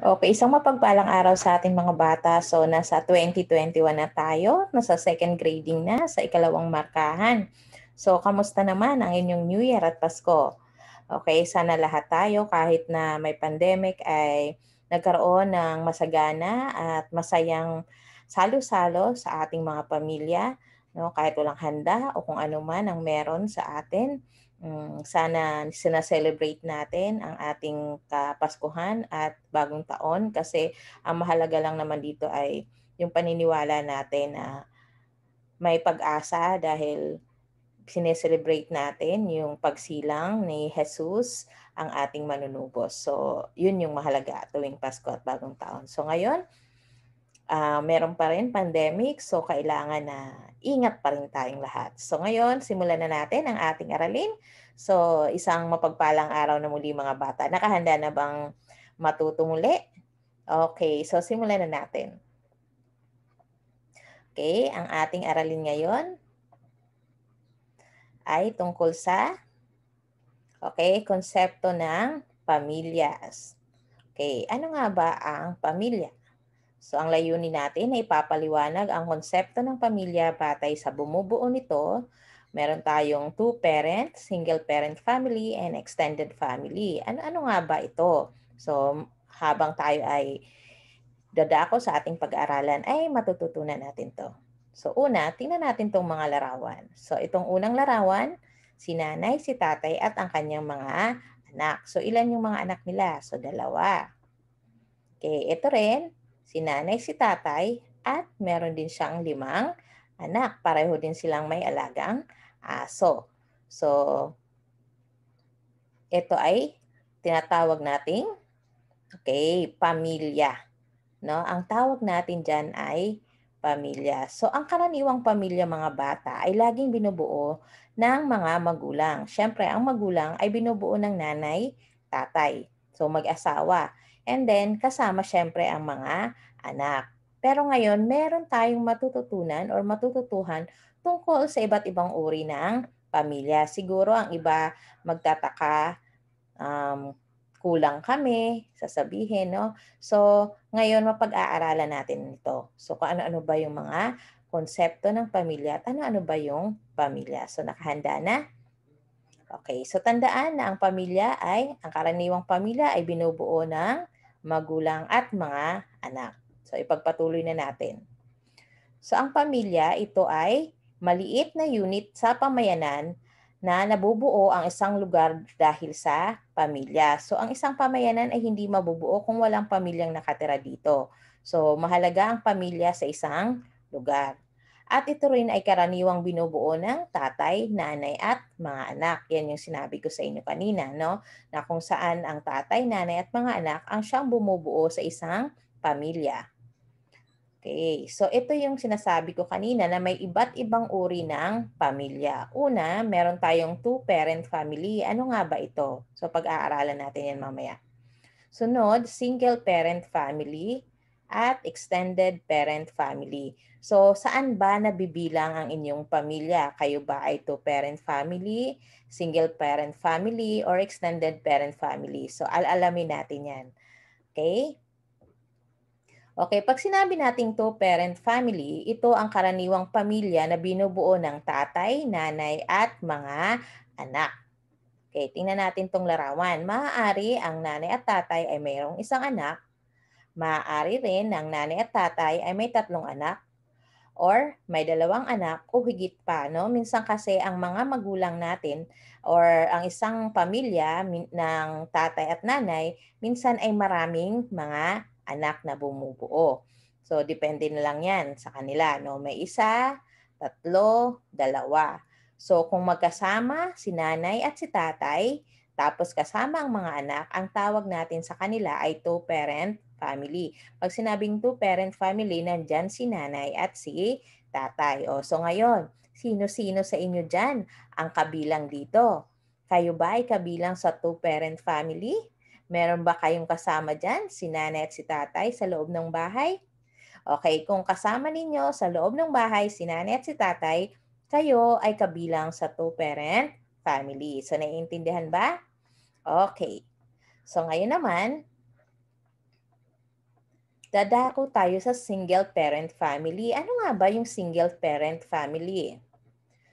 Okay, isang mapagpalang araw sa ating mga bata. So, nasa 2021 na tayo, nasa second grading na, sa ikalawang markahan. So, kamusta naman ang inyong New Year at Pasko? Okay, sana lahat tayo kahit na may pandemic ay nagkaroon ng masagana at masayang salo-salo sa ating mga pamilya, no? kahit walang handa o kung ano man ang meron sa atin um, sana sinaselebrate natin ang ating kapaskuhan at bagong taon kasi ang mahalaga lang naman dito ay yung paniniwala natin na may pag-asa dahil sineselebrate natin yung pagsilang ni Jesus ang ating manunubos. So, yun yung mahalaga tuwing Pasko at Bagong Taon. So, ngayon, uh, meron pa rin pandemic, so kailangan na ingat pa rin tayong lahat. So ngayon, simulan na natin ang ating aralin. So isang mapagpalang araw na muli mga bata. Nakahanda na bang matuto muli? Okay, so simulan na natin. Okay, ang ating aralin ngayon ay tungkol sa okay, konsepto ng pamilyas. Okay, ano nga ba ang pamilya? So ang layunin natin ay ipapaliwanag ang konsepto ng pamilya batay sa bumubuo nito. Meron tayong two parents, single-parent family, and extended family. Ano-ano nga ba ito? So habang tayo ay dadako sa ating pag-aaralan ay matututunan natin to. So una, tingnan natin tong mga larawan. So itong unang larawan, si nanay, si tatay at ang kanyang mga anak. So ilan yung mga anak nila? So dalawa. Okay, ito rin, si nanay, si tatay, at meron din siyang limang anak. Pareho din silang may alagang aso. So, ito ay tinatawag nating okay, pamilya. No? Ang tawag natin dyan ay pamilya. So, ang karaniwang pamilya mga bata ay laging binubuo ng mga magulang. Siyempre, ang magulang ay binubuo ng nanay, tatay. So, mag-asawa. And then, kasama syempre ang mga anak. Pero ngayon, meron tayong matututunan or matututuhan tungkol sa iba't ibang uri ng pamilya. Siguro ang iba magtataka, um, kulang kami, sasabihin, no? So, ngayon mapag-aaralan natin ito. So, kung ano-ano ba yung mga konsepto ng pamilya at ano-ano ba yung pamilya. So, nakahanda na? Okay, so tandaan na ang pamilya ay, ang karaniwang pamilya ay binubuo ng magulang at mga anak. So ipagpatuloy na natin. So ang pamilya, ito ay maliit na unit sa pamayanan na nabubuo ang isang lugar dahil sa pamilya. So ang isang pamayanan ay hindi mabubuo kung walang pamilyang nakatira dito. So mahalaga ang pamilya sa isang lugar. At ito rin ay karaniwang binubuo ng tatay, nanay at mga anak. Yan yung sinabi ko sa inyo kanina, no? Na kung saan ang tatay, nanay at mga anak ang siyang bumubuo sa isang pamilya. Okay, so ito yung sinasabi ko kanina na may iba't ibang uri ng pamilya. Una, meron tayong two-parent family. Ano nga ba ito? So pag-aaralan natin yan mamaya. Sunod, single-parent family at extended parent family. So, saan ba nabibilang ang inyong pamilya? Kayo ba ay two-parent family, single-parent family, or extended parent family? So, alalamin natin yan. Okay? Okay, pag sinabi nating two-parent family, ito ang karaniwang pamilya na binubuo ng tatay, nanay, at mga anak. Okay, tingnan natin tong larawan. Maaari ang nanay at tatay ay mayroong isang anak Maaari rin na nanay at tatay ay may tatlong anak or may dalawang anak o higit pa. No? Minsan kasi ang mga magulang natin or ang isang pamilya ng tatay at nanay, minsan ay maraming mga anak na bumubuo. So, depende na lang yan sa kanila. No? May isa, tatlo, dalawa. So, kung magkasama si nanay at si tatay, tapos kasama ang mga anak, ang tawag natin sa kanila ay two-parent family. Pag sinabing two-parent family, nandyan si nanay at si tatay. O, so ngayon, sino-sino sa inyo dyan ang kabilang dito? Kayo ba ay kabilang sa two-parent family? Meron ba kayong kasama dyan, si nanay at si tatay, sa loob ng bahay? Okay, kung kasama ninyo sa loob ng bahay, si nanay at si tatay, kayo ay kabilang sa two-parent family. So, naiintindihan ba? Okay. So, ngayon naman, dadako tayo sa single parent family. Ano nga ba yung single parent family?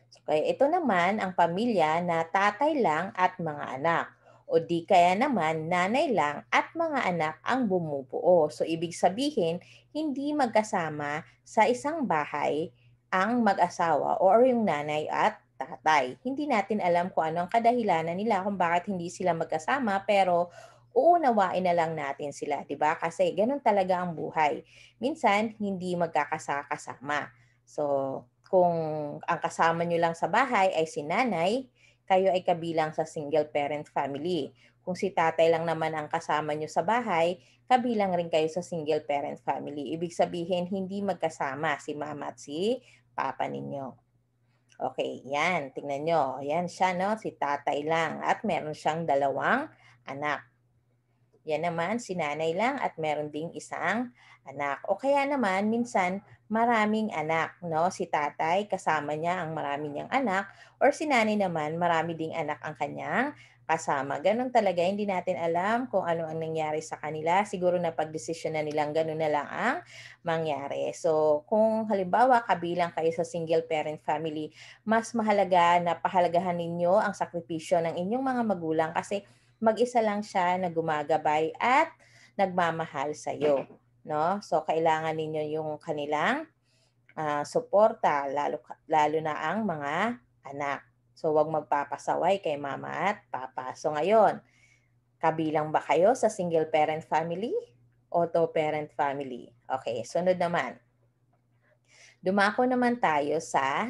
So, kaya ito naman ang pamilya na tatay lang at mga anak. O di kaya naman nanay lang at mga anak ang bumubuo. So ibig sabihin, hindi magkasama sa isang bahay ang mag-asawa o yung nanay at tatay. Hindi natin alam kung ano ang kadahilanan nila kung bakit hindi sila magkasama pero uunawain na lang natin sila, 'di ba? Kasi ganun talaga ang buhay. Minsan hindi magkakasama. So, kung ang kasama nyo lang sa bahay ay si nanay, kayo ay kabilang sa single parent family. Kung si tatay lang naman ang kasama nyo sa bahay, kabilang rin kayo sa single parent family. Ibig sabihin, hindi magkasama si mama at si papa ninyo. Okay, yan. Tingnan nyo. Yan siya, no? Si tatay lang. At meron siyang dalawang anak. Yan naman, si nanay lang at meron ding isang anak. O kaya naman, minsan, maraming anak. No? Si tatay, kasama niya ang marami niyang anak. Or si nanay naman, marami ding anak ang kanyang kasama. Ganun talaga, hindi natin alam kung ano ang nangyari sa kanila. Siguro na pagdesisyon na nilang ganun na lang ang mangyari. So, kung halimbawa kabilang kayo sa single parent family, mas mahalaga na pahalagahan ninyo ang sakripisyo ng inyong mga magulang kasi mag-isa lang siya na gumagabay at nagmamahal sa iyo, no? So kailangan ninyo yung kanilang uh, suporta lalo lalo na ang mga anak. So huwag magpapasaway kay mama at papa. So ngayon, kabilang ba kayo sa single parent family o two parent family? Okay, sunod naman. Dumako naman tayo sa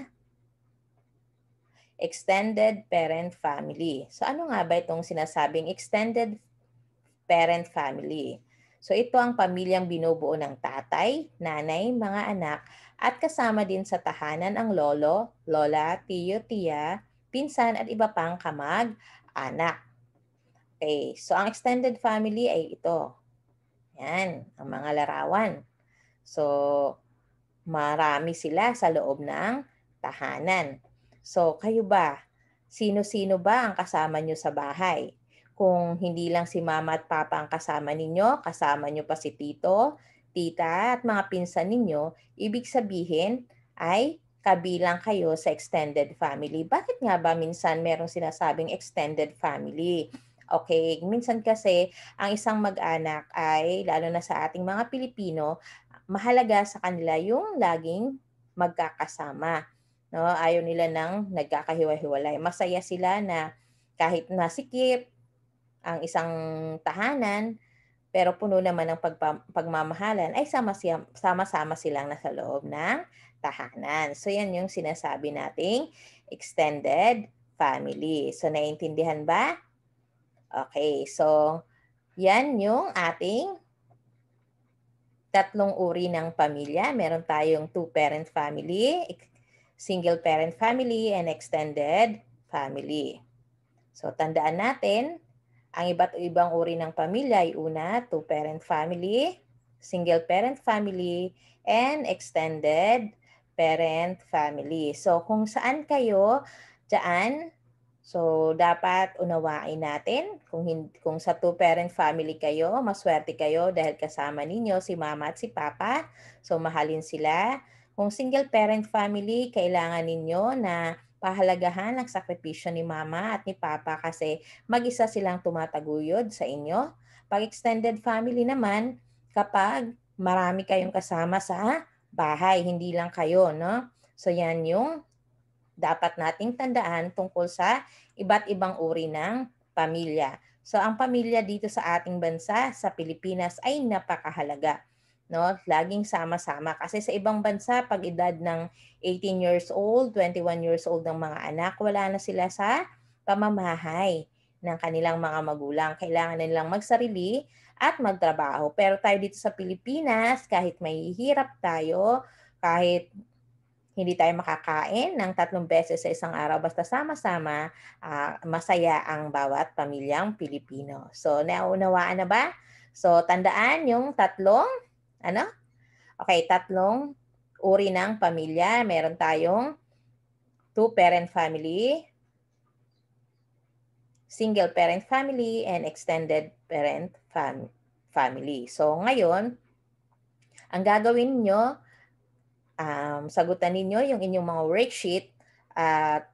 extended parent family. So ano nga ba itong sinasabing extended parent family? So ito ang pamilyang binubuo ng tatay, nanay, mga anak at kasama din sa tahanan ang lolo, lola, tiyo, tiya, pinsan at iba pang kamag, anak. Okay, so ang extended family ay ito. Yan, ang mga larawan. So marami sila sa loob ng tahanan. So, kayo ba? Sino-sino ba ang kasama nyo sa bahay? Kung hindi lang si mama at papa ang kasama ninyo, kasama nyo pa si tito, tita at mga pinsan ninyo, ibig sabihin ay kabilang kayo sa extended family. Bakit nga ba minsan merong sinasabing extended family? Okay, minsan kasi ang isang mag-anak ay, lalo na sa ating mga Pilipino, mahalaga sa kanila yung laging magkakasama. No, ayaw nila nang nagkakahiwa-hiwalay. Masaya sila na kahit nasikip ang isang tahanan, pero puno naman ng pagpa- pagmamahalan, ay sama-sama silang nasa loob ng tahanan. So yan yung sinasabi nating extended family. So naiintindihan ba? Okay, so yan yung ating tatlong uri ng pamilya. Meron tayong two-parent family, single parent family and extended family. So tandaan natin, ang iba't ibang uri ng pamilya ay una, two parent family, single parent family, and extended parent family. So kung saan kayo diyan, so dapat unawain natin kung hindi, kung sa two parent family kayo, maswerte kayo dahil kasama ninyo si mama at si papa. So mahalin sila kung single parent family, kailangan ninyo na pahalagahan ang sakripisyo ni mama at ni papa kasi mag-isa silang tumataguyod sa inyo. Pag extended family naman, kapag marami kayong kasama sa bahay, hindi lang kayo, no? So yan yung dapat nating tandaan tungkol sa iba't ibang uri ng pamilya. So ang pamilya dito sa ating bansa, sa Pilipinas, ay napakahalaga no? Laging sama-sama kasi sa ibang bansa pag edad ng 18 years old, 21 years old ng mga anak, wala na sila sa pamamahay ng kanilang mga magulang. Kailangan nilang magsarili at magtrabaho. Pero tayo dito sa Pilipinas, kahit may hirap tayo, kahit hindi tayo makakain ng tatlong beses sa isang araw basta sama-sama uh, masaya ang bawat pamilyang Pilipino. So, naunawaan na ba? So, tandaan yung tatlong ano? Okay, tatlong uri ng pamilya. Meron tayong two-parent family, single parent family, and extended parent fam family. So ngayon, ang gagawin nyo, um, sagutan ninyo yung inyong mga worksheet at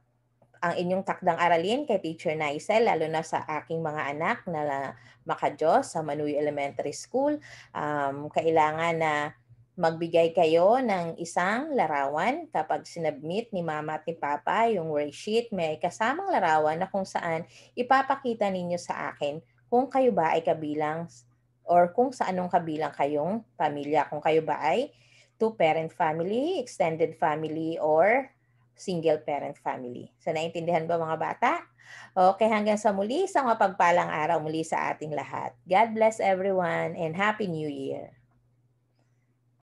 ang inyong takdang aralin kay Teacher Naisel, lalo na sa aking mga anak na makadiyos sa Manuy Elementary School. Um, kailangan na magbigay kayo ng isang larawan kapag sinabmit ni mama at ni papa yung worksheet. May kasamang larawan na kung saan ipapakita ninyo sa akin kung kayo ba ay kabilang or kung sa anong kabilang kayong pamilya. Kung kayo ba ay two-parent family, extended family, or single parent family. So naintindihan ba mga bata? Okay, hanggang sa muli, isang mapagpalang araw muli sa ating lahat. God bless everyone and Happy New Year!